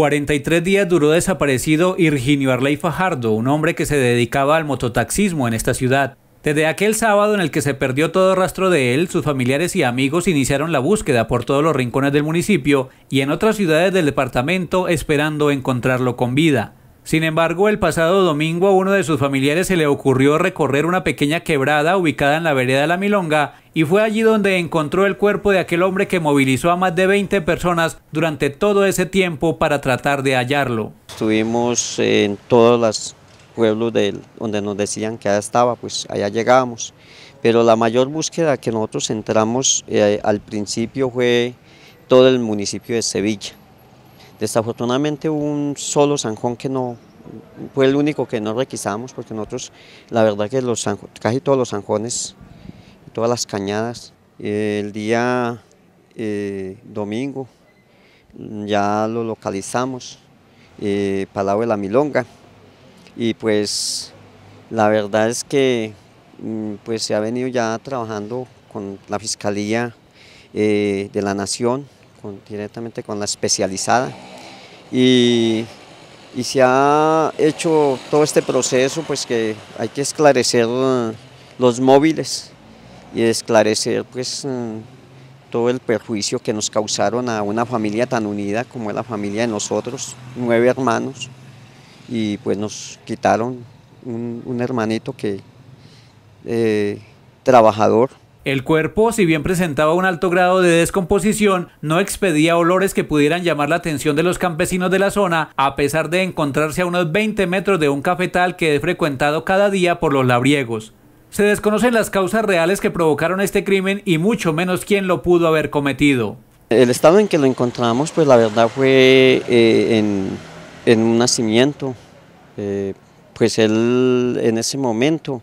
43 días duró desaparecido Virginio Arley Fajardo, un hombre que se dedicaba al mototaxismo en esta ciudad. Desde aquel sábado en el que se perdió todo rastro de él, sus familiares y amigos iniciaron la búsqueda por todos los rincones del municipio y en otras ciudades del departamento esperando encontrarlo con vida. Sin embargo, el pasado domingo a uno de sus familiares se le ocurrió recorrer una pequeña quebrada ubicada en la vereda de La Milonga y fue allí donde encontró el cuerpo de aquel hombre que movilizó a más de 20 personas durante todo ese tiempo para tratar de hallarlo. Estuvimos en todos los pueblos donde nos decían que allá estaba, pues allá llegábamos. Pero la mayor búsqueda que nosotros entramos eh, al principio fue todo el municipio de Sevilla. Desafortunadamente un solo zanjón que no, fue el único que no requisamos porque nosotros, la verdad que los, casi todos los sanjones todas las cañadas. El día eh, domingo ya lo localizamos, eh, Palau de la Milonga, y pues la verdad es que mm, pues se ha venido ya trabajando con la Fiscalía eh, de la Nación, directamente con la especializada, y, y, se ha hecho todo este proceso, pues que hay que esclarecer eh, los móviles, y esclarecer pues mm, todo el perjuicio que nos causaron a una familia tan unida como es la familia de nosotros, nueve hermanos, y pues nos quitaron un, hermanito que eh, trabajador. El cuerpo, si bien presentaba un alto grado de descomposición, no expedía olores que pudieran llamar la atención de los campesinos de la zona, a pesar de encontrarse a unos 20 metros de un cafetal que es frecuentado cada día por los labriegos. Se desconocen las causas reales que provocaron este crimen y mucho menos quién lo pudo haber cometido. El estado en que lo encontramos, pues la verdad fue eh, en, un nacimiento. Eh, pues él en ese momento,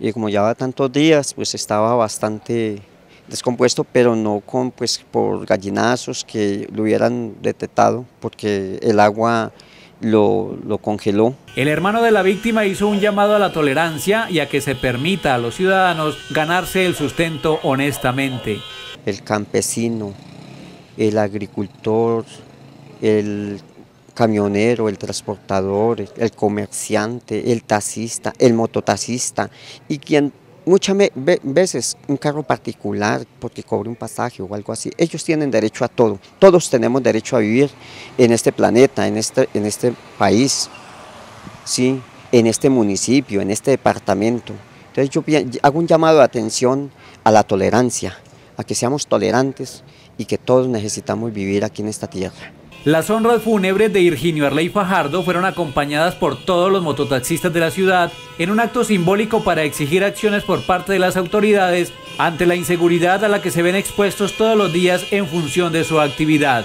y como llevaba tantos días, pues estaba bastante descompuesto, pero no con, pues, por gallinazos que lo hubieran detectado, porque el agua lo, congeló. El hermano de la víctima hizo un llamado a la tolerancia y a que se permita a los ciudadanos ganarse el sustento honestamente. El campesino, el agricultor, el camionero, el transportador, el comerciante, el taxista, el mototaxista y quien muchas veces un carro particular porque cobre un pasaje o algo así, ellos tienen derecho a todo. Todos tenemos derecho a vivir en este planeta, en este, en este país, ¿sí? en este municipio, en este departamento. Entonces yo hago un llamado de atención a la tolerancia, a que seamos tolerantes y que todos necesitamos vivir aquí en esta tierra. Las honras fúnebres de Virginio Arley Fajardo fueron acompañadas por todos los mototaxistas de la ciudad en un acto simbólico para exigir acciones por parte de las autoridades ante la inseguridad a la que se ven expuestos todos los días en función de su actividad.